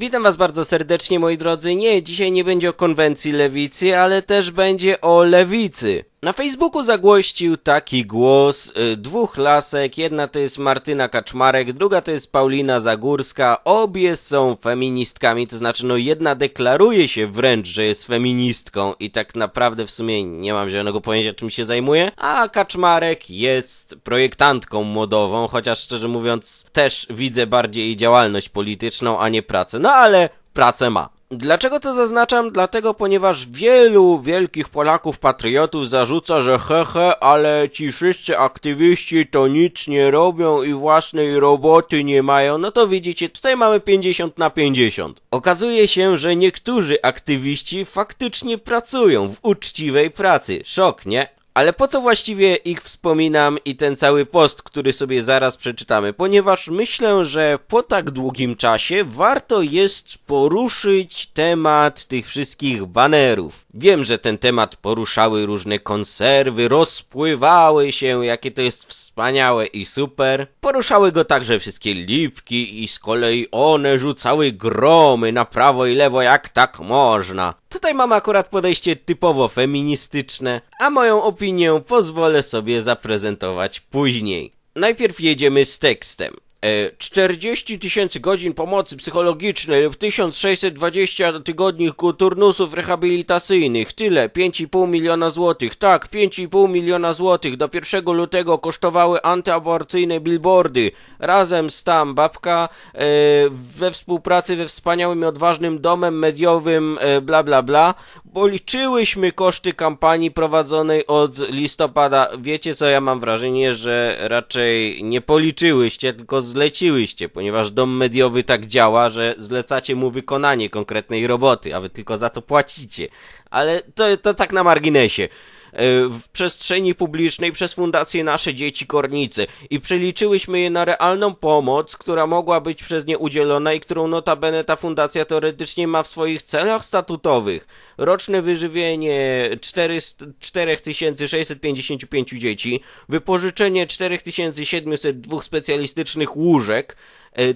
Witam Was bardzo serdecznie, moi drodzy. Nie, dzisiaj nie będzie o konwencji lewicy, ale też będzie o lewicy. Na Facebooku zagłościł taki głos y, dwóch lasek, jedna to jest Martyna Kaczmarek, druga to jest Paulina Zagórska, obie są feministkami, to znaczy no jedna deklaruje się wręcz, że jest feministką i tak naprawdę w sumie nie mam zielonego pojęcia czym się zajmuje, a Kaczmarek jest projektantką modową, chociaż szczerze mówiąc też widzę bardziej jej działalność polityczną, a nie pracę, no ale pracę ma. Dlaczego to zaznaczam? Dlatego, ponieważ wielu wielkich Polaków patriotów zarzuca, że hehe, ale ci wszyscy aktywiści to nic nie robią i własnej roboty nie mają. No to widzicie, tutaj mamy 50 na 50. Okazuje się, że niektórzy aktywiści faktycznie pracują w uczciwej pracy. Szok, nie? Ale po co właściwie ich wspominam i ten cały post, który sobie zaraz przeczytamy? Ponieważ myślę, że po tak długim czasie warto jest poruszyć temat tych wszystkich banerów. Wiem, że ten temat poruszały różne konserwy, rozpływały się, jakie to jest wspaniałe i super. Poruszały go także wszystkie lipki i z kolei one rzucały gromy na prawo i lewo, jak tak można. Tutaj mam akurat podejście typowo feministyczne, a moją opinię opinię pozwolę sobie zaprezentować później. Najpierw jedziemy z tekstem. 40 e, tysięcy godzin pomocy psychologicznej lub 1620 tygodni turnusów rehabilitacyjnych. Tyle, 5,5 miliona złotych. Tak, 5,5 miliona złotych do 1 lutego kosztowały antyaborcyjne billboardy. Razem z tam babka e, we współpracy we wspaniałym i odważnym domem mediowym e, bla bla bla policzyłyśmy koszty kampanii prowadzonej od listopada. Wiecie co, ja mam wrażenie, że raczej nie policzyłyście, tylko zleciłyście, ponieważ dom mediowy tak działa, że zlecacie mu wykonanie konkretnej roboty, a wy tylko za to płacicie. Ale to, to tak na marginesie. E, w przestrzeni publicznej przez Fundację Nasze Dzieci Kornicy i przeliczyłyśmy je na realną pomoc, która mogła być przez nie udzielona i którą notabene ta fundacja teoretycznie ma w swoich celach statutowych. Roczne wyżywienie 4655 dzieci, wypożyczenie 4702 specjalistycznych łóżek,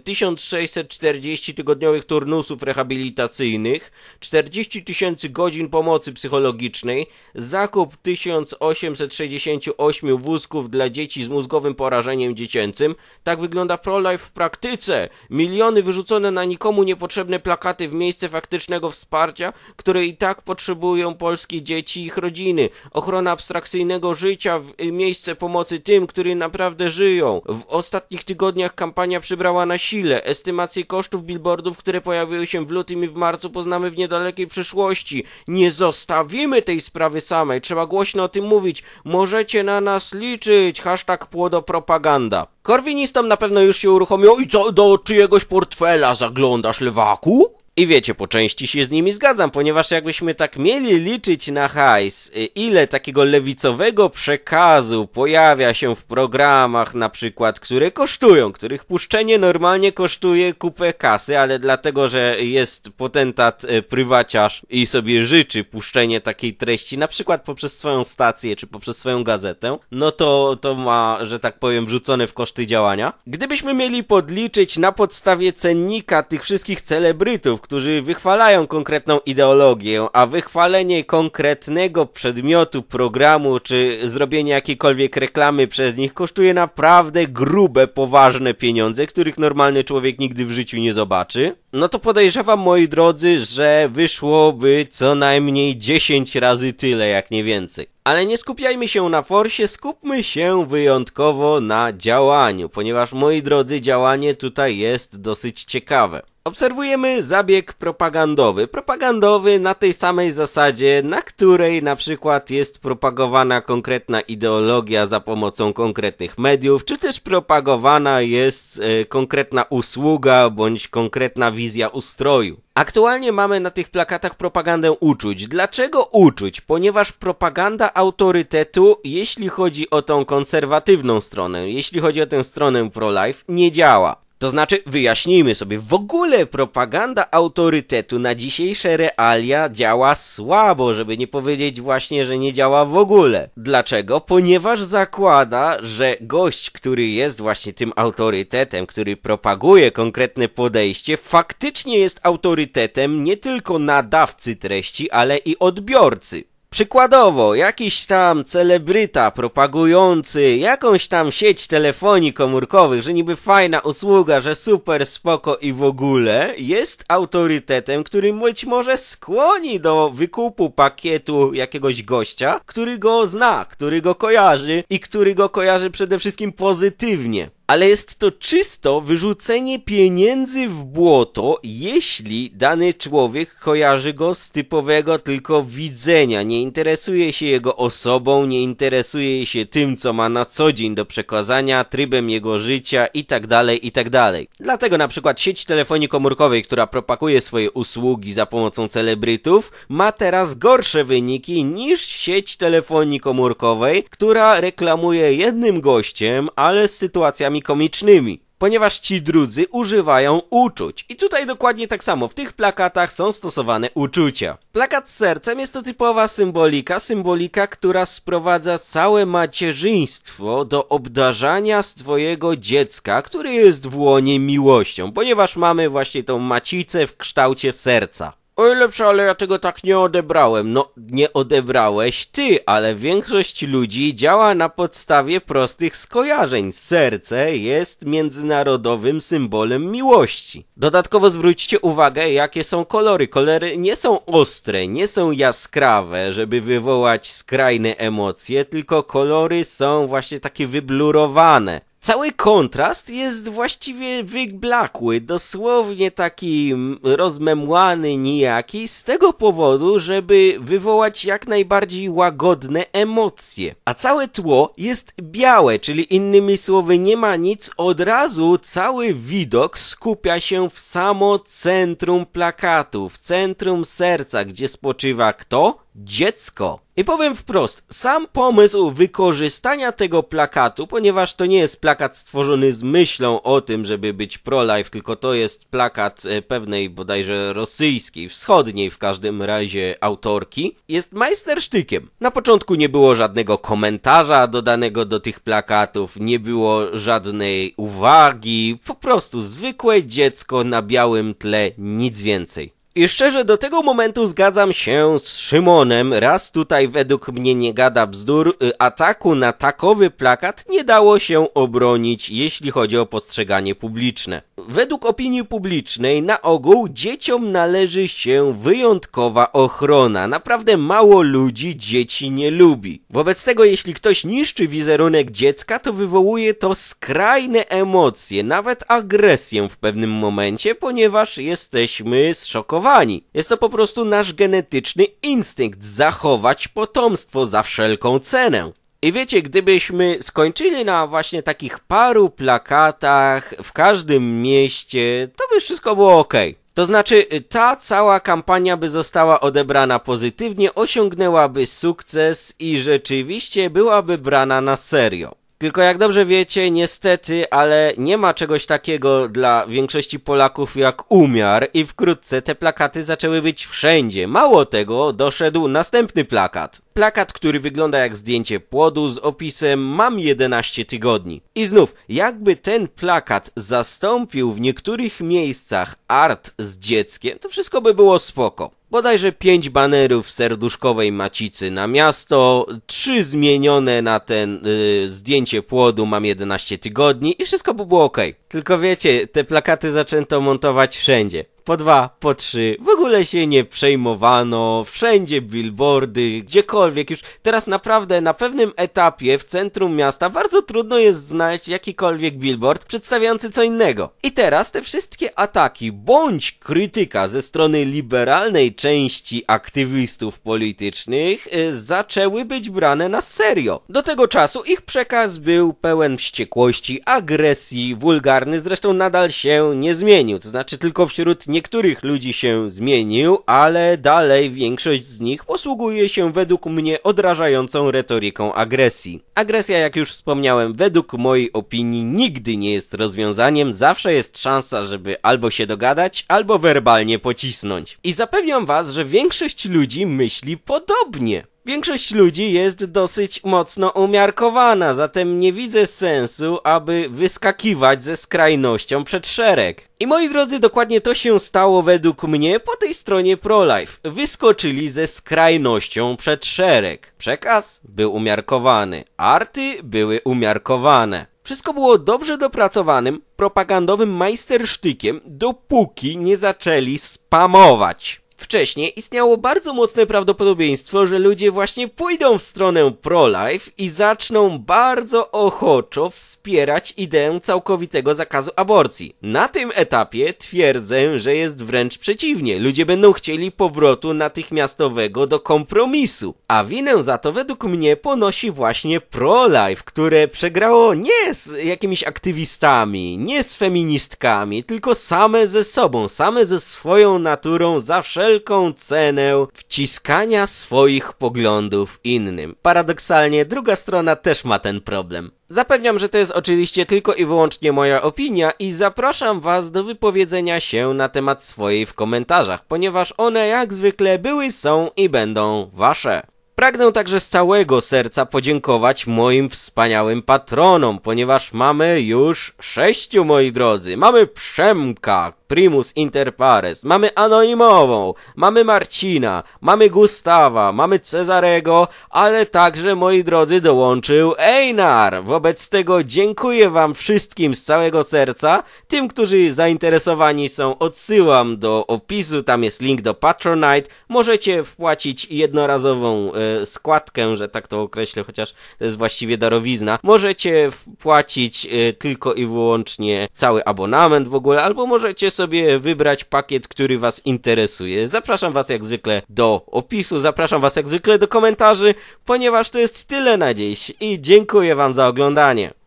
1640 e, tygodniowych turnusów rehabilitacyjnych, 40 tysięcy godzin pomocy psychologicznej, zakup 1868 wózków dla dzieci z mózgowym porażeniem dziecięcym. Tak wygląda ProLife w praktyce. Miliony wyrzucone na nikomu niepotrzebne plakaty w miejsce faktycznego wsparcia, które i tak potrzebują polskie dzieci i ich rodziny. Ochrona abstrakcyjnego życia w e, miejsce pomocy tym, którzy naprawdę żyją. W ostatnich tygodniach kampania przybrała na na sile. Estymacje kosztów billboardów, które pojawiły się w lutym i w marcu poznamy w niedalekiej przyszłości. Nie zostawimy tej sprawy samej, trzeba głośno o tym mówić. Możecie na nas liczyć. Hashtag płodopropaganda. Korwinistom na pewno już się uruchomił. i co, do czyjegoś portfela zaglądasz, lewaku? I wiecie, po części się z nimi zgadzam, ponieważ jakbyśmy tak mieli liczyć na hajs, y, ile takiego lewicowego przekazu pojawia się w programach na przykład, które kosztują, których puszczenie normalnie kosztuje kupę kasy, ale dlatego, że jest potentat y, prywaciarz i sobie życzy puszczenie takiej treści, na przykład poprzez swoją stację czy poprzez swoją gazetę, no to, to ma, że tak powiem, wrzucone w koszty działania. Gdybyśmy mieli podliczyć na podstawie cennika tych wszystkich celebrytów, którzy wychwalają konkretną ideologię, a wychwalenie konkretnego przedmiotu, programu czy zrobienie jakiejkolwiek reklamy przez nich kosztuje naprawdę grube, poważne pieniądze, których normalny człowiek nigdy w życiu nie zobaczy, no to podejrzewam, moi drodzy, że wyszłoby co najmniej 10 razy tyle, jak nie więcej. Ale nie skupiajmy się na forsie, skupmy się wyjątkowo na działaniu, ponieważ moi drodzy, działanie tutaj jest dosyć ciekawe. Obserwujemy zabieg propagandowy. Propagandowy na tej samej zasadzie, na której na przykład jest propagowana konkretna ideologia za pomocą konkretnych mediów, czy też propagowana jest e, konkretna usługa bądź konkretna wizja ustroju. Aktualnie mamy na tych plakatach propagandę uczuć. Dlaczego uczuć? Ponieważ propaganda autorytetu, jeśli chodzi o tą konserwatywną stronę, jeśli chodzi o tę stronę pro-life, nie działa. To znaczy, wyjaśnijmy sobie, w ogóle propaganda autorytetu na dzisiejsze realia działa słabo, żeby nie powiedzieć właśnie, że nie działa w ogóle. Dlaczego? Ponieważ zakłada, że gość, który jest właśnie tym autorytetem, który propaguje konkretne podejście, faktycznie jest autorytetem nie tylko nadawcy treści, ale i odbiorcy. Przykładowo, jakiś tam celebryta propagujący jakąś tam sieć telefonii komórkowych, że niby fajna usługa, że super spoko i w ogóle, jest autorytetem, który być może skłoni do wykupu pakietu jakiegoś gościa, który go zna, który go kojarzy i który go kojarzy przede wszystkim pozytywnie ale jest to czysto wyrzucenie pieniędzy w błoto, jeśli dany człowiek kojarzy go z typowego tylko widzenia, nie interesuje się jego osobą, nie interesuje się tym, co ma na co dzień do przekazania, trybem jego życia itd., tak itd. Tak Dlatego na przykład sieć telefonii komórkowej, która propaguje swoje usługi za pomocą celebrytów, ma teraz gorsze wyniki niż sieć telefonii komórkowej, która reklamuje jednym gościem, ale z sytuacją komicznymi ponieważ ci drudzy używają uczuć. I tutaj dokładnie tak samo, w tych plakatach są stosowane uczucia. Plakat z sercem jest to typowa symbolika, symbolika, która sprowadza całe macierzyństwo do obdarzania swojego dziecka, który jest w łonie miłością, ponieważ mamy właśnie tą macicę w kształcie serca. Oj, lepsze, ale ja tego tak nie odebrałem. No, nie odebrałeś ty, ale większość ludzi działa na podstawie prostych skojarzeń. Serce jest międzynarodowym symbolem miłości. Dodatkowo zwróćcie uwagę, jakie są kolory. Kolory nie są ostre, nie są jaskrawe, żeby wywołać skrajne emocje, tylko kolory są właśnie takie wyblurowane. Cały kontrast jest właściwie wygblakły, dosłownie taki rozmemłany nijaki z tego powodu, żeby wywołać jak najbardziej łagodne emocje. A całe tło jest białe, czyli innymi słowy nie ma nic, od razu cały widok skupia się w samo centrum plakatu, w centrum serca, gdzie spoczywa kto? dziecko. I powiem wprost, sam pomysł wykorzystania tego plakatu, ponieważ to nie jest plakat stworzony z myślą o tym, żeby być pro-life, tylko to jest plakat e, pewnej bodajże rosyjskiej, wschodniej w każdym razie autorki, jest majstersztykiem. Na początku nie było żadnego komentarza dodanego do tych plakatów, nie było żadnej uwagi, po prostu zwykłe dziecko na białym tle, nic więcej. I szczerze do tego momentu zgadzam się z Szymonem. Raz tutaj według mnie nie gada bzdur. Y, ataku na takowy plakat nie dało się obronić, jeśli chodzi o postrzeganie publiczne. Według opinii publicznej na ogół dzieciom należy się wyjątkowa ochrona. Naprawdę mało ludzi dzieci nie lubi. Wobec tego jeśli ktoś niszczy wizerunek dziecka, to wywołuje to skrajne emocje, nawet agresję w pewnym momencie, ponieważ jesteśmy zszokowani wychowani. Jest to po prostu nasz genetyczny instynkt zachować potomstwo za wszelką cenę. I wiecie, gdybyśmy skończyli na właśnie takich paru plakatach w każdym mieście, to by wszystko było ok. To znaczy, ta cała kampania by została odebrana pozytywnie, osiągnęłaby sukces i rzeczywiście byłaby brana na serio. Tylko jak dobrze wiecie, niestety, ale nie ma czegoś takiego dla większości Polaków jak umiar i wkrótce te plakaty zaczęły być wszędzie. Mało tego, doszedł następny plakat. Plakat, który wygląda jak zdjęcie płodu z opisem mam 11 tygodni. I znów, jakby ten plakat zastąpił w niektórych miejscach art z dzieckiem, to wszystko by było spoko bodajże pięć banerów serduszkowej macicy na miasto, trzy zmienione na ten y, zdjęcie płodu, mam 11 tygodni i wszystko by było ok. Tylko wiecie, te plakaty zaczęto montować wszędzie po dwa, po trzy. W ogóle się nie przejmowano, wszędzie billboardy, gdziekolwiek już. Teraz naprawdę na pewnym etapie w centrum miasta bardzo trudno jest znaleźć jakikolwiek billboard przedstawiający co innego. I teraz te wszystkie ataki bądź krytyka ze strony liberalnej części aktywistów politycznych yy, zaczęły być brane na serio. Do tego czasu ich przekaz był pełen wściekłości, agresji, wulgarny, zresztą nadal się nie zmienił. To znaczy tylko wśród niektórych ludzi się zmienił, ale dalej większość z nich posługuje się według mnie odrażającą retoryką agresji. Agresja, jak już wspomniałem, według mojej opinii nigdy nie jest rozwiązaniem, zawsze jest szansa, żeby albo się dogadać, albo werbalnie pocisnąć. I zapewniam was, że większość ludzi myśli podobnie. Większość ludzi jest dosyć mocno umiarkowana, zatem nie widzę sensu, aby wyskakiwać ze skrajnością przed szereg. I moi drodzy, dokładnie to się stało według mnie po tej stronie ProLife. Wyskoczyli ze skrajnością przed szereg. Przekaz był umiarkowany, arty były umiarkowane. Wszystko było dobrze dopracowanym, propagandowym majstersztykiem, dopóki nie zaczęli spamować. Wcześniej istniało bardzo mocne prawdopodobieństwo, że ludzie właśnie pójdą w stronę pro-life i zaczną bardzo ochoczo wspierać ideę całkowitego zakazu aborcji. Na tym etapie twierdzę, że jest wręcz przeciwnie. Ludzie będą chcieli powrotu natychmiastowego do kompromisu. A winę za to według mnie ponosi właśnie pro-life, które przegrało nie z jakimiś aktywistami, nie z feministkami, tylko same ze sobą, same ze swoją naturą, za wszelką wszelką cenę wciskania swoich poglądów innym. Paradoksalnie druga strona też ma ten problem. Zapewniam, że to jest oczywiście tylko i wyłącznie moja opinia i zapraszam Was do wypowiedzenia się na temat swojej w komentarzach, ponieważ one jak zwykle były, są i będą Wasze. Pragnę także z całego serca podziękować moim wspaniałym patronom, ponieważ mamy już sześciu, moi drodzy. Mamy Przemka, primus inter pares, mamy anonimową, mamy Marcina, mamy Gustawa, mamy Cezarego, ale także, moi drodzy, dołączył Einar. Wobec tego dziękuję wam wszystkim z całego serca. Tym, którzy zainteresowani są, odsyłam do opisu, tam jest link do Patronite. Możecie wpłacić jednorazową e, składkę, że tak to określę, chociaż to jest właściwie darowizna. Możecie wpłacić e, tylko i wyłącznie cały abonament w ogóle, albo możecie sobie sobie wybrać pakiet, który Was interesuje. Zapraszam Was jak zwykle do opisu, zapraszam Was jak zwykle do komentarzy, ponieważ to jest tyle na dziś i dziękuję Wam za oglądanie.